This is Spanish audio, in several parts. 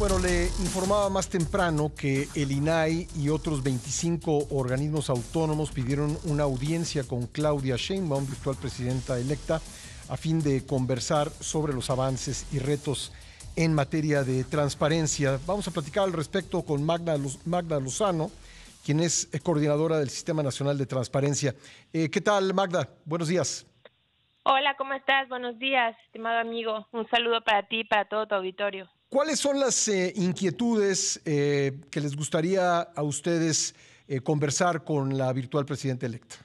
Bueno, le informaba más temprano que el INAI y otros 25 organismos autónomos pidieron una audiencia con Claudia Sheinbaum, virtual presidenta electa, a fin de conversar sobre los avances y retos en materia de transparencia. Vamos a platicar al respecto con Magda, Magda Lozano, quien es coordinadora del Sistema Nacional de Transparencia. Eh, ¿Qué tal, Magda? Buenos días. Hola, ¿cómo estás? Buenos días, estimado amigo. Un saludo para ti y para todo tu auditorio. ¿Cuáles son las eh, inquietudes eh, que les gustaría a ustedes eh, conversar con la virtual presidenta electa?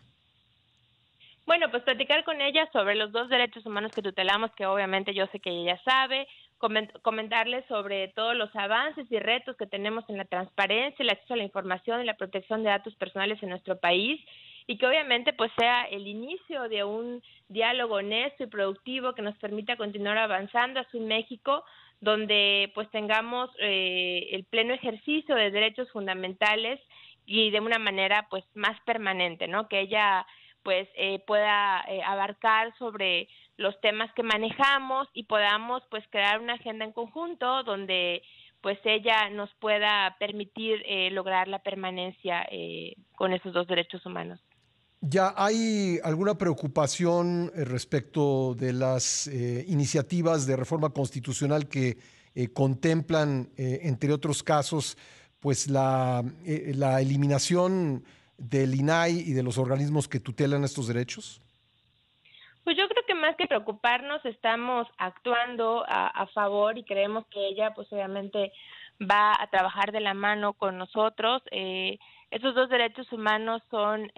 Bueno, pues platicar con ella sobre los dos derechos humanos que tutelamos, que obviamente yo sé que ella sabe, comentarles sobre todos los avances y retos que tenemos en la transparencia, el acceso a la información y la protección de datos personales en nuestro país y que obviamente pues sea el inicio de un diálogo honesto y productivo que nos permita continuar avanzando hacia un México donde pues tengamos eh, el pleno ejercicio de derechos fundamentales y de una manera pues más permanente, ¿no? Que ella pues eh, pueda eh, abarcar sobre los temas que manejamos y podamos pues crear una agenda en conjunto donde pues ella nos pueda permitir lograr la permanencia con esos dos derechos humanos. ¿Ya hay alguna preocupación eh, respecto de las eh, iniciativas de reforma constitucional que eh, contemplan, entre otros casos, pues la, eliminación del INAI y de los organismos que tutelan estos derechos? Pues yo creo que más que preocuparnos estamos actuando a, favor y creemos que ella pues obviamente va a trabajar de la mano con nosotros. esos dos derechos humanos son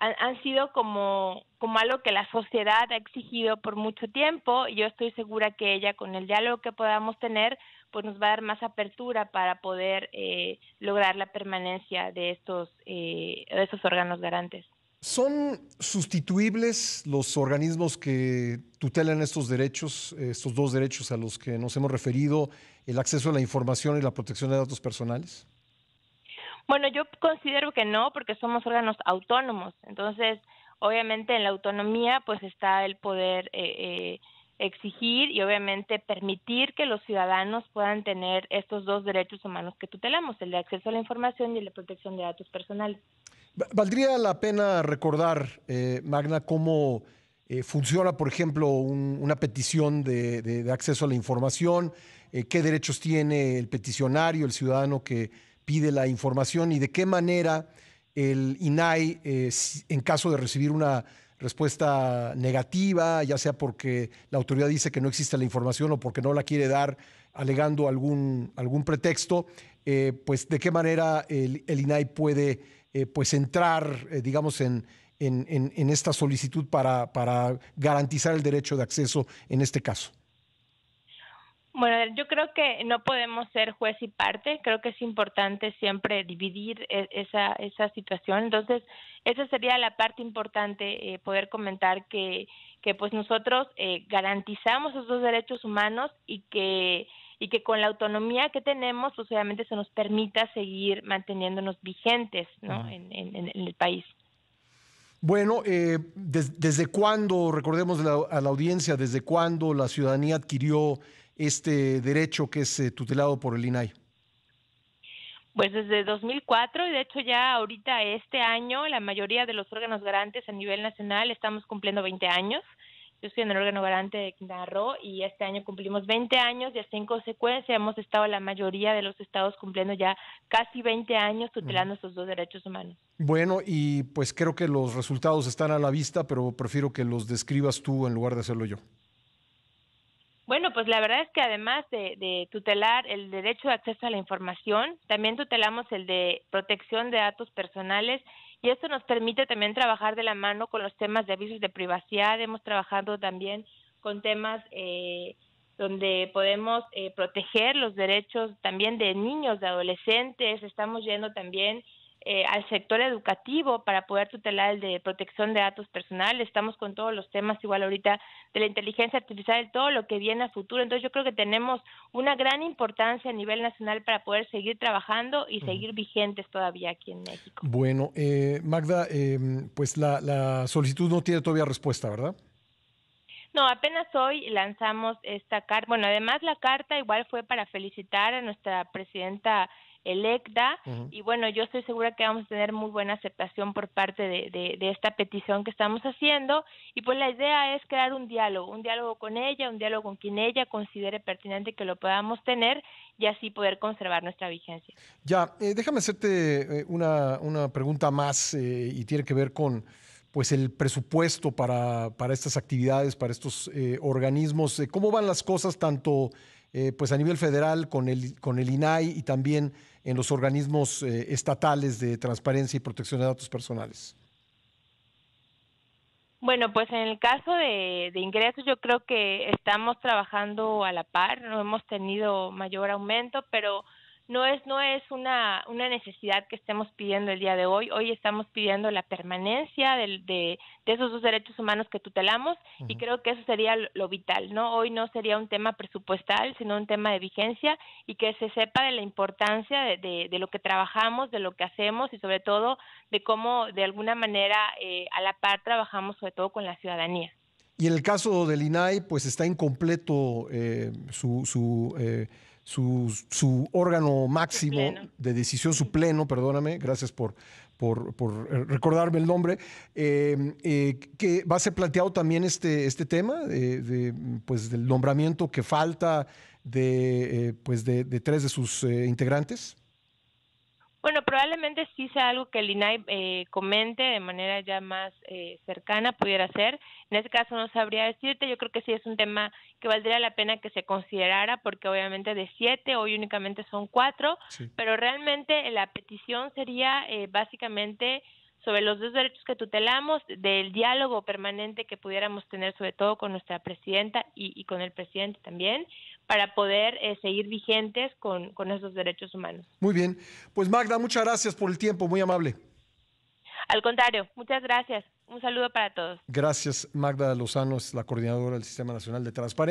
han, sido como, como algo que la sociedad ha exigido por mucho tiempo y yo estoy segura que ella con el diálogo que podamos tener pues nos va a dar más apertura para poder eh, lograr la permanencia de estos, eh, de estos órganos garantes. ¿Son sustituibles los organismos que tutelan estos derechos, estos dos derechos a los que nos hemos referido, el acceso a la información y la protección de datos personales? Bueno, yo considero que no, porque somos órganos autónomos. Entonces, obviamente en la autonomía pues está el poder eh, eh, exigir y obviamente permitir que los ciudadanos puedan tener estos dos derechos humanos que tutelamos, el de acceso a la información y el de protección de datos personales. Valdría la pena recordar, eh, Magna, cómo funciona, por ejemplo, una petición de, acceso a la información, qué derechos tiene el peticionario, el ciudadano que pide la información y de qué manera el INAI, eh, en caso de recibir una respuesta negativa, ya sea porque la autoridad dice que no existe la información o porque no la quiere dar alegando algún, algún pretexto, eh, pues de qué manera el, INAI puede eh, pues entrar, digamos, en, en, esta solicitud para, para garantizar el derecho de acceso en este caso. Bueno, yo creo que no podemos ser juez y parte, creo que es importante siempre dividir e, esa, esa situación, entonces esa sería la parte importante, eh, poder comentar que, que pues nosotros eh, garantizamos esos derechos humanos y que, y que con la autonomía que tenemos, pues obviamente se nos permita seguir manteniéndonos vigentes ¿no? En, en, el país. Bueno, eh, ¿desde cuándo, recordemos a la audiencia, desde cuándo la ciudadanía adquirió este derecho que es eh, tutelado por el INAI? Pues desde 2004 y de hecho ya ahorita este año la mayoría de los órganos garantes a nivel nacional estamos cumpliendo 20 años. Yo soy en el órgano garante de Quintana y este año cumplimos 20 años y así en consecuencia hemos estado la mayoría de los estados cumpliendo ya casi 20 años tutelando estos dos derechos humanos. Bueno, y pues creo que los resultados están a la vista, pero prefiero que los describas tú en lugar de hacerlo yo pues la verdad es que además de, tutelar el derecho de acceso a la información, también tutelamos el de protección de datos personales y esto nos permite también trabajar de la mano con los temas de avisos de privacidad. Hemos trabajado también con temas eh, donde podemos eh, proteger los derechos también de niños, de adolescentes. Estamos yendo también eh, al sector educativo para poder tutelar el de protección de datos personales. Estamos con todos los temas igual ahorita de la inteligencia artificial, todo lo que viene a futuro. Entonces yo creo que tenemos una gran importancia a nivel nacional para poder seguir trabajando y seguir vigentes todavía aquí en México. Bueno, eh, Magda, em, pues la solicitud no tiene todavía respuesta, ¿verdad? No, apenas hoy lanzamos esta carta. Bueno, además la carta igual fue para felicitar a nuestra presidenta Electa y bueno, yo estoy segura que vamos a tener muy buena aceptación por parte de, esta petición que estamos haciendo y pues la idea es crear un diálogo, un diálogo con ella, un diálogo con quien ella considere pertinente que lo podamos tener y así poder conservar nuestra vigencia. Ya, eh, déjame hacerte eh, una, pregunta más eh, y tiene que ver con pues el presupuesto para, para estas actividades, para estos organismos. ¿Cómo van las cosas tanto eh, pues a nivel federal con el, con el INAI y también en los organismos eh, estatales de transparencia y protección de datos personales? Bueno, pues en el caso de, ingresos yo creo que estamos trabajando a la par, no hemos tenido mayor aumento, pero no es, no es una, una necesidad que estemos pidiendo el día de hoy. Hoy estamos pidiendo la permanencia de, de, esos dos derechos humanos que tutelamos y creo que eso sería lo, vital, ¿no? Hoy no sería un tema presupuestal, sino un tema de vigencia y que se sepa de la importancia de, lo que trabajamos, de lo que hacemos y sobre todo de cómo de alguna manera eh, a la par trabajamos sobre todo con la ciudadanía. Y en el caso del INAI, pues está incompleto eh, su... su eh, su, órgano máximo de decisión, su pleno, perdóname, gracias por, eh, recordarme el nombre, em, eh, que va a ser planteado también este, este tema de, pues, del nombramiento que falta de, eh, pues de tres de sus integrantes. Bueno, probablemente sí sea algo que el INAI eh, comente de manera ya más eh, cercana, pudiera ser. En ese caso no sabría decirte, yo creo que sí es un tema que valdría la pena que se considerara, porque obviamente de siete, hoy únicamente son cuatro, pero realmente la petición sería eh, básicamente sobre los dos derechos que tutelamos, del diálogo permanente que pudiéramos tener sobre todo con nuestra presidenta y, y con el presidente también, para poder eh, seguir vigentes con, con esos derechos humanos. Muy bien. Pues Magda, muchas gracias por el tiempo, muy amable. Al contrario, muchas gracias. Un saludo para todos. Gracias, Magda Lozano, es la coordinadora del Sistema Nacional de Transparencia.